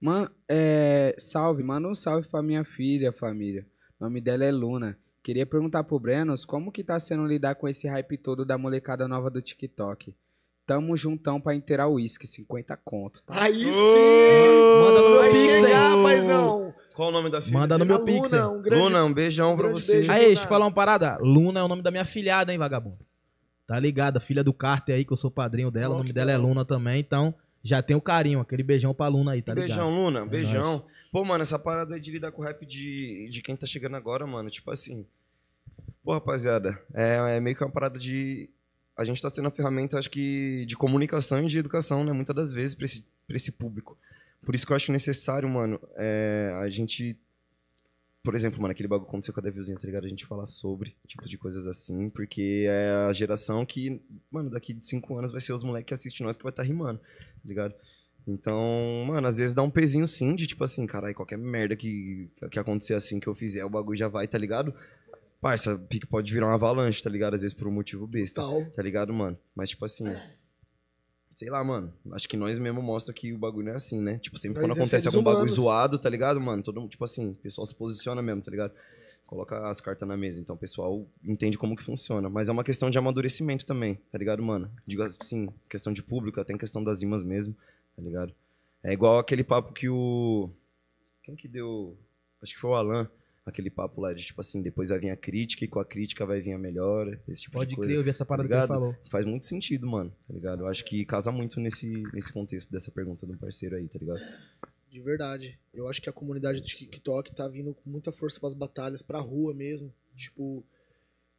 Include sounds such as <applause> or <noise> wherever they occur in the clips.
Man, é, salve, manda um salve pra minha filha, família. O nome dela é Luna. Queria perguntar pro Brenos como que tá sendo lidar com esse hype todo da molecada nova do TikTok. Tamo juntão pra inteirar o uísque, 50 conto, tá? Aí sim! Oh! Manda no meu pixel, pix aí. paizão! Qual o nome da filha? Manda no meu pix Luna, aí. Um grande, Luna, um beijão um pra você. Beijo, aí, deixa eu falar uma parada. Luna é o nome da minha filhada, hein, vagabundo? Tá ligada, filha do Carter aí, que eu sou padrinho dela. o nome dela bom. é Luna também, então já tem o carinho, aquele beijão pra Luna aí, tá beijão, ligado? Beijão, Luna, é beijão. Nóis. Pô, mano, essa parada de lidar com o rap de, de quem tá chegando agora, mano, tipo assim. Pô, rapaziada, é, é meio que uma parada de. A gente tá sendo a ferramenta, acho que, de comunicação e de educação, né? Muitas das vezes pra esse, pra esse público. Por isso que eu acho necessário, mano, é, a gente por exemplo, mano, aquele bagulho aconteceu com a Devilzinha, tá ligado? A gente falar sobre tipos de coisas assim, porque é a geração que, mano, daqui de cinco anos vai ser os moleques que assistem nós que vai estar tá rimando, tá ligado? Então, mano, às vezes dá um pezinho sim de tipo assim, caralho, qualquer merda que, que acontecer assim que eu fizer, o bagulho já vai, tá ligado? Parça, pique pode virar uma avalanche, tá ligado? Às vezes por um motivo besta, Tal. tá ligado, mano? Mas tipo assim. É Sei lá, mano. Acho que nós mesmo mostra que o bagulho é assim, né? Tipo, sempre quando é acontece algum humanos. bagulho zoado, tá ligado, mano? Todo mundo, tipo assim, o pessoal se posiciona mesmo, tá ligado? Coloca as cartas na mesa. Então o pessoal entende como que funciona. Mas é uma questão de amadurecimento também, tá ligado, mano? Digo assim, questão de público, até questão das imãs mesmo, tá ligado? É igual aquele papo que o. Quem que deu. Acho que foi o Alan aquele papo lá de tipo assim, depois vai vir a crítica e com a crítica vai vir a melhora, esse tipo Pode de coisa. Pode crer, eu vi essa tá parada tá que ele falou. Faz muito sentido, mano, tá ligado? Eu acho que casa muito nesse, nesse contexto dessa pergunta do parceiro aí, tá ligado? De verdade. Eu acho que a comunidade do TikTok tá vindo com muita força pras batalhas, pra rua mesmo, tipo,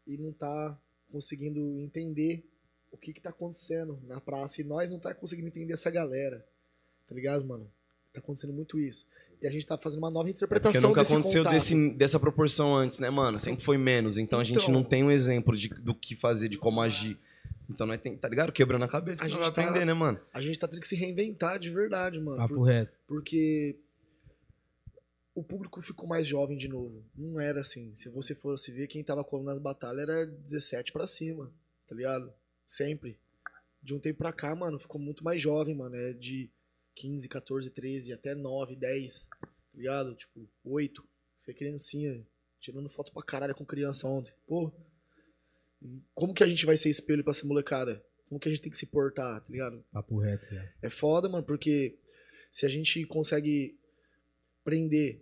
e não tá conseguindo entender o que que tá acontecendo na praça e nós não tá conseguindo entender essa galera, tá ligado, mano? Tá acontecendo muito isso. E a gente tá fazendo uma nova é interpretação é nunca desse aconteceu desse, dessa proporção antes, né, mano? Sempre foi menos. Então, então a gente então. não tem um exemplo de, do que fazer, de como agir. Então nós tem, tá ligado? Quebrando a cabeça, a gente vai tá, né, mano? A gente tá tendo que se reinventar de verdade, mano. Papo por, reto. Porque o público ficou mais jovem de novo. Não era assim. Se você fosse ver, quem tava colando nas batalhas era 17 para cima, tá ligado? Sempre. De um tempo pra cá, mano, ficou muito mais jovem, mano. É de 15, 14, 13, até 9, 10, tá ligado? Tipo, 8. Você é criancinha, tirando foto pra caralho com criança ontem. Pô, como que a gente vai ser espelho pra essa molecada? Como que a gente tem que se portar, tá ligado? Papo reto, é. É foda, mano, porque se a gente consegue prender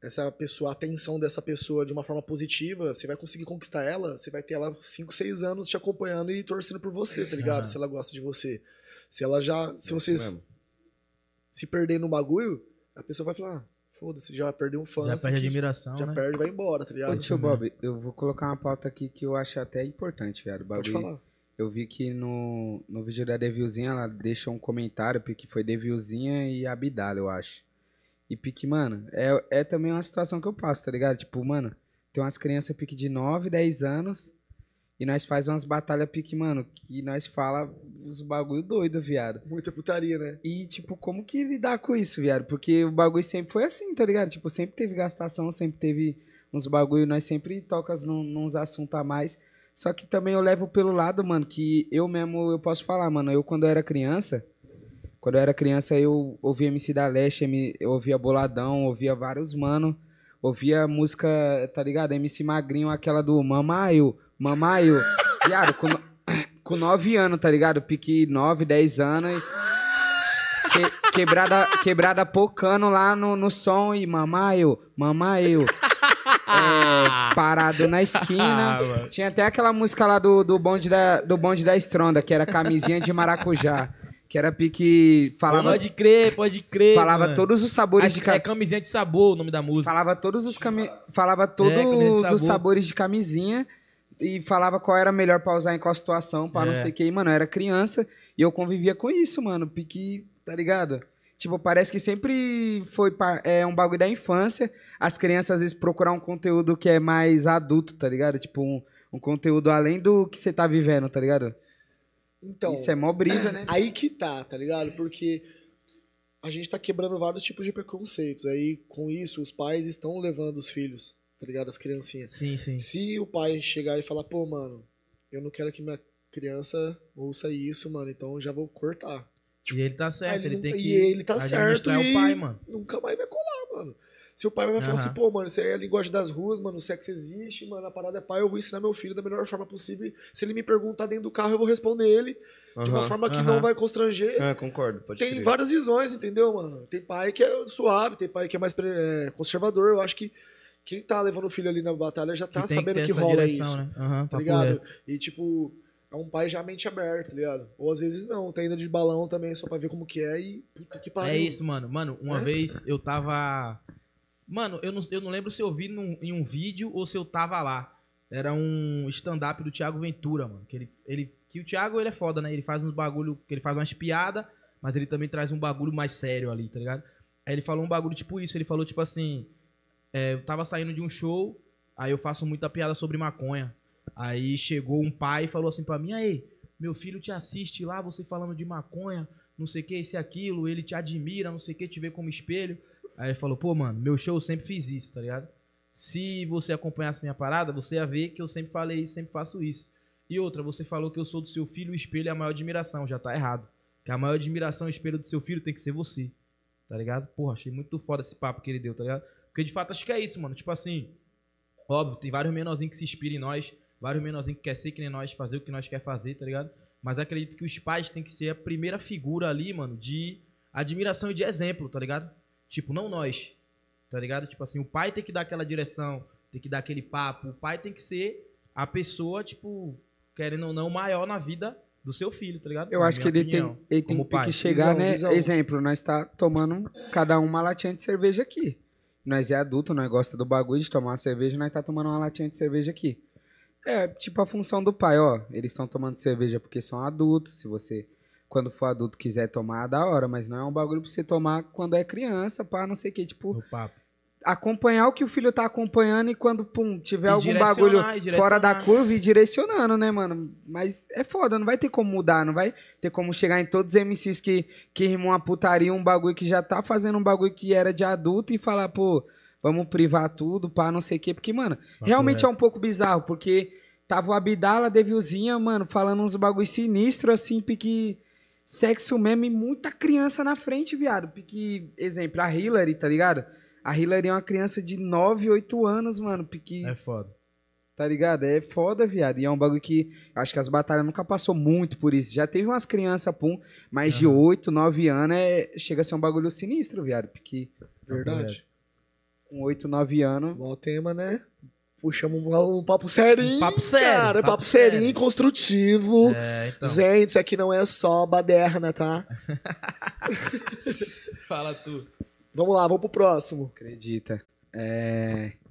essa pessoa, a atenção dessa pessoa de uma forma positiva, você vai conseguir conquistar ela, você vai ter ela 5, 6 anos te acompanhando e torcendo por você, tá ligado? Se ela gosta de você. Se ela já. Se é vocês se perder no bagulho, a pessoa vai falar, ah, foda-se, já perdeu um fã. Já assim perde admiração, Já né? perde vai embora, tá ligado? Deixa tio Bob, né? eu vou colocar uma pauta aqui que eu acho até importante, velho. Pode falar. Eu vi que no, no vídeo da Devilzinha, ela deixou um comentário, porque foi Devilzinha e Abidala, eu acho. E pique, mano, é, é também uma situação que eu passo, tá ligado? Tipo, mano, tem umas crianças pique de 9, 10 anos e nós faz umas batalhas pique, mano, que nós fala os bagulho doido, viado. Muita putaria, né? E, tipo, como que lidar com isso, viado? Porque o bagulho sempre foi assim, tá ligado? Tipo, sempre teve gastação, sempre teve uns bagulho, nós sempre tocas num, nos assuntos a mais. Só que também eu levo pelo lado, mano, que eu mesmo, eu posso falar, mano, eu quando eu era criança, quando eu era criança eu ouvia MC da Leste, eu ouvia Boladão, ouvia vários mano, ouvia música, tá ligado? MC Magrinho, aquela do Mama, eu eu. Viado, com, no... com 9 anos, tá ligado? Pique 9, 10 anos. E... Que... quebrada, quebrada pocando lá no, no som e mamaio, mamaio. É, parado na esquina. Ah, Tinha até aquela música lá do, do, bonde da, do bonde da estronda, que era camisinha de maracujá. Que era pique. Falava, pode crer, pode crer. Falava mano. todos os sabores Acho de camisinha. É camisinha de sabor o nome da música. Falava todos os cami... Falava todos é, os sabores de camisinha e falava qual era melhor pra usar em qual situação, pra é. não sei o que. mano, eu era criança e eu convivia com isso, mano. Pique, tá ligado? Tipo, parece que sempre foi é, um bagulho da infância. As crianças, às vezes, procurar um conteúdo que é mais adulto, tá ligado? Tipo, um, um conteúdo além do que você tá vivendo, tá ligado? Então. Isso é mó brisa, né? Aí que tá, tá ligado? Porque a gente tá quebrando vários tipos de preconceitos. Aí, com isso, os pais estão levando os filhos tá ligado? As criancinhas. Sim, sim. Se o pai chegar e falar, pô, mano, eu não quero que minha criança ouça isso, mano, então já vou cortar. e ele tá certo, ele, ele tem e que. E ele tá certo. E o pai, mano. Nunca mais vai colar, mano. Se o pai vai uhum. falar assim, pô, mano, isso é a linguagem das ruas, mano, o sexo existe, mano, a parada é pai, eu vou ensinar meu filho da melhor forma possível. Se ele me perguntar dentro do carro, eu vou responder ele uhum. de uma forma que uhum. não vai constranger. É, concordo, pode Tem crer. várias visões, entendeu, mano? Tem pai que é suave, tem pai que é mais é, conservador. Eu acho que quem tá levando o filho ali na batalha já tá que sabendo que, que rola direção, isso. Né? Uhum, tá ligado? E tipo, é um pai já mente aberta, tá ligado? Ou às vezes não, tá indo de balão também só pra ver como que é e puta que é pariu. É isso, mano. Mano, uma é? vez eu tava. Mano, eu não, eu não lembro se eu vi num, em um vídeo ou se eu tava lá. Era um stand-up do Thiago Ventura, mano. Que, ele, ele, que o Thiago, ele é foda, né? Ele faz uns bagulho, que ele faz umas piadas, mas ele também traz um bagulho mais sério ali, tá ligado? Aí ele falou um bagulho tipo isso, ele falou tipo assim é, eu tava saindo de um show, aí eu faço muita piada sobre maconha. Aí chegou um pai e falou assim pra mim: aí, meu filho te assiste lá, você falando de maconha, não sei o que, esse aquilo, ele te admira, não sei o que, te vê como espelho. Aí ele falou: pô, mano, meu show eu sempre fiz isso, tá ligado? Se você acompanhasse minha parada, você ia ver que eu sempre falei isso, sempre faço isso. E outra, você falou que eu sou do seu filho, o espelho é a maior admiração, já tá errado. Que a maior admiração, o espelho do seu filho tem que ser você, tá ligado? Porra, achei muito foda esse papo que ele deu, tá ligado? Porque de fato acho que é isso, mano. Tipo assim, óbvio, tem vários menorzinhos que se inspiram em nós, vários menorzinhos que quer ser que nem nós, fazer o que nós quer fazer, tá ligado? Mas acredito que os pais têm que ser a primeira figura ali, mano, de admiração e de exemplo, tá ligado? Tipo, não nós, tá ligado? Tipo assim, o pai tem que dar aquela direção, tem que dar aquele papo, o pai tem que ser a pessoa, tipo, querendo ou não, maior na vida do seu filho, tá ligado? Eu acho que ele opinião, tem, ele tem que chegar, visão, né? Visão. Exemplo, nós tá tomando cada um uma latinha de cerveja aqui nós é adulto, nós gosta do bagulho de tomar uma cerveja, nós tá tomando uma latinha de cerveja aqui. É tipo a função do pai, ó. Eles estão tomando cerveja porque são adultos. Se você, quando for adulto, quiser tomar, é da hora. Mas não é um bagulho pra você tomar quando é criança, pá, não sei o que. Tipo, papo acompanhar o que o filho tá acompanhando e quando, pum, tiver e algum bagulho fora da curva e direcionando, né, mano? Mas é foda, não vai ter como mudar, não vai ter como chegar em todos os MCs que, que rimam uma putaria, um bagulho que já tá fazendo um bagulho que era de adulto e falar, pô, vamos privar tudo, pra não sei o quê. Porque, mano, Mas realmente é. é um pouco bizarro, porque tava o Abdala, Devilzinha, mano, falando uns bagulhos sinistros, assim, pique sexo mesmo e muita criança na frente, viado. Pique, exemplo, a Hillary, tá ligado? A Hillary é uma criança de 9, 8 anos, mano. Que, é foda. Tá ligado? É foda, viado. E é um bagulho que acho que as batalhas nunca passou muito por isso. Já teve umas crianças, pum, mas uhum. de 8, 9 anos é, chega a ser um bagulho sinistro, viado. Porque. Verdade. Com 8, 9 anos. Bom tema, né? Puxamos um, um papo serinho. Um papo sério. Cara, papo, papo serinho, construtivo. É, então. Gente, isso aqui não é só baderna, tá? <laughs> Fala tu. Vamos lá, vamos pro próximo. Acredita. É...